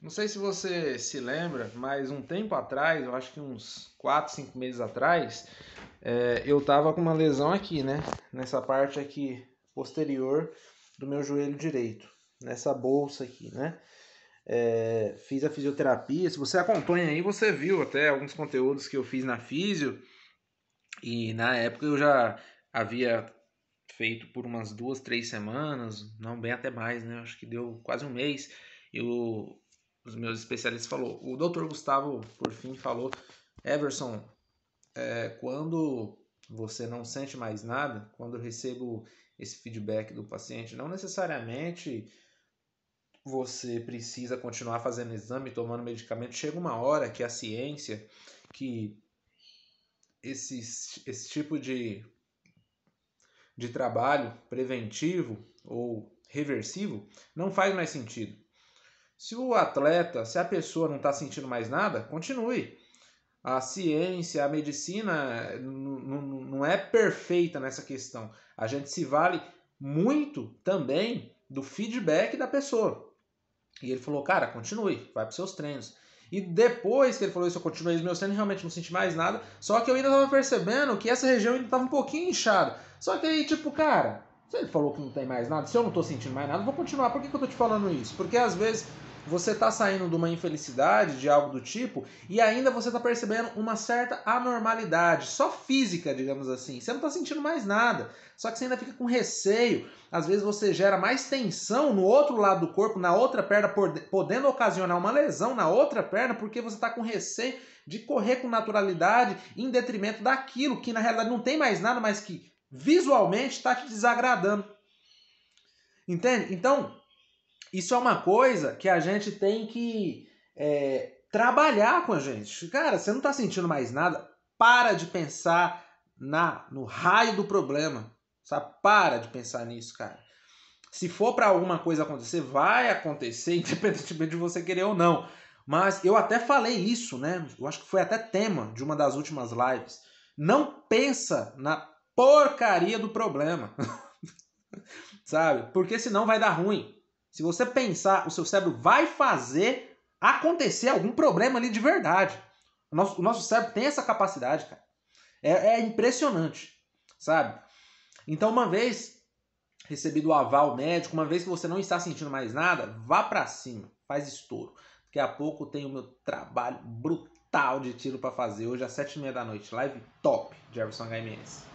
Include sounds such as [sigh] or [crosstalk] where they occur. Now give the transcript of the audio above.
Não sei se você se lembra, mas um tempo atrás, eu acho que uns 4, 5 meses atrás, é, eu tava com uma lesão aqui, né? Nessa parte aqui posterior do meu joelho direito, nessa bolsa aqui, né? É, fiz a fisioterapia. Se você acompanha aí, você viu até alguns conteúdos que eu fiz na Físio. E na época eu já havia feito por umas duas, três semanas, não bem até mais, né? Acho que deu quase um mês. Eu os meus especialistas falou. O doutor Gustavo, por fim, falou: Everson, é, quando você não sente mais nada, quando eu recebo esse feedback do paciente, não necessariamente você precisa continuar fazendo exame, tomando medicamento. Chega uma hora que a ciência, que esse, esse tipo de, de trabalho preventivo ou reversivo não faz mais sentido. Se o atleta, se a pessoa não está sentindo mais nada, continue. A ciência, a medicina não é perfeita nessa questão. A gente se vale muito também do feedback da pessoa. E ele falou, cara, continue, vai para seus treinos. E depois que ele falou isso, eu continuei os meus treinos, realmente não senti mais nada. Só que eu ainda estava percebendo que essa região ainda estava um pouquinho inchada. Só que aí, tipo, cara, se ele falou que não tem mais nada, se eu não estou sentindo mais nada, vou continuar. Por que, que eu estou te falando isso? Porque às vezes você está saindo de uma infelicidade, de algo do tipo, e ainda você está percebendo uma certa anormalidade, só física, digamos assim. Você não está sentindo mais nada, só que você ainda fica com receio. Às vezes você gera mais tensão no outro lado do corpo, na outra perna, podendo ocasionar uma lesão na outra perna, porque você está com receio de correr com naturalidade em detrimento daquilo que na realidade não tem mais nada, mas que visualmente está te desagradando. Entende? Então, isso é uma coisa que a gente tem que é, trabalhar com a gente. Cara, você não está sentindo mais nada, para de pensar na no raio do problema. Sabe? Para de pensar nisso, cara. Se for para alguma coisa acontecer, vai acontecer, [laughs] independentemente de você querer ou não. Mas eu até falei isso, né? Eu acho que foi até tema de uma das últimas lives. Não pensa na porcaria do problema. [laughs] Sabe? Porque senão vai dar ruim. Se você pensar, o seu cérebro vai fazer acontecer algum problema ali de verdade. O nosso, o nosso cérebro tem essa capacidade, cara. É, é impressionante, sabe? Então, uma vez recebido o aval médico, uma vez que você não está sentindo mais nada, vá para cima, faz estouro. Daqui a pouco tem o meu trabalho brutal de tiro para fazer hoje às sete e meia da noite, live top de Everson HMS.